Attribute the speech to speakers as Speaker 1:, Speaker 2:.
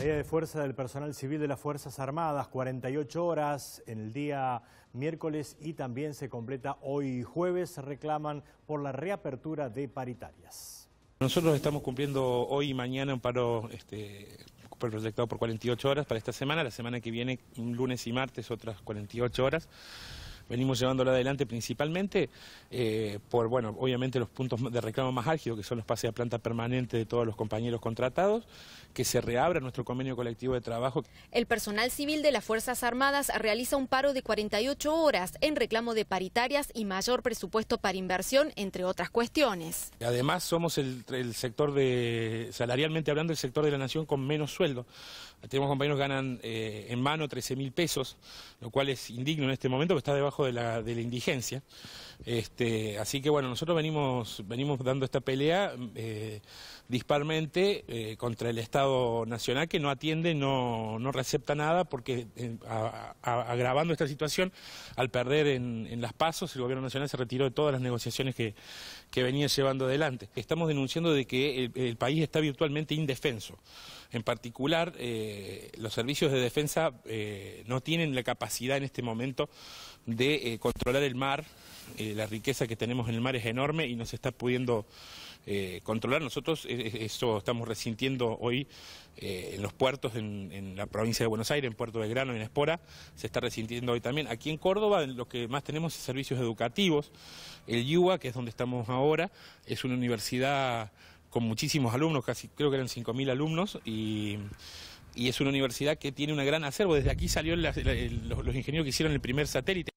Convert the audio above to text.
Speaker 1: Medida de fuerza del personal civil de las Fuerzas Armadas, 48 horas en el día miércoles y también se completa hoy jueves, reclaman por la reapertura de paritarias. Nosotros estamos cumpliendo hoy y mañana un paro este, proyectado por 48 horas para esta semana, la semana que viene lunes y martes otras 48 horas venimos llevándolo adelante principalmente eh, por, bueno, obviamente los puntos de reclamo más álgidos, que son los pases a planta permanente de todos los compañeros contratados, que se reabra nuestro convenio colectivo de trabajo.
Speaker 2: El personal civil de las Fuerzas Armadas realiza un paro de 48 horas en reclamo de paritarias y mayor presupuesto para inversión, entre otras cuestiones.
Speaker 1: Además, somos el, sector de, salarialmente hablando, el sector de la nación con menos sueldo. Tenemos compañeros que ganan eh, en mano 13 mil pesos, lo cual es indigno en este momento, que está debajo de la, indigencia. Este, así que bueno, nosotros venimos, venimos dando esta pelea eh, disparmente eh, contra el Estado Nacional que no atiende, no, no recepta nada, porque eh, agravando esta situación, al perder en, en, las pasos, el Gobierno Nacional se retiró de todas las negociaciones que, que venía llevando adelante. Estamos denunciando de que el país está virtualmente indefenso. En particular, los servicios de defensa no tienen la capacidad en este momento de eh, controlar el mar. Eh, la riqueza que tenemos en el mar es enorme y no se está pudiendo eh, controlar. Nosotros eso estamos resintiendo hoy en los puertos, en, la provincia de Buenos Aires, en Puerto Belgrano y en Espora, se está resintiendo hoy también. Aquí en Córdoba lo que más tenemos es servicios educativos. El IUA, que es donde estamos ahora, es una universidad con muchísimos alumnos, casi creo que eran 5.000 alumnos y es una universidad que tiene un gran acervo. Desde aquí salió los ingenieros que hicieron el primer satélite.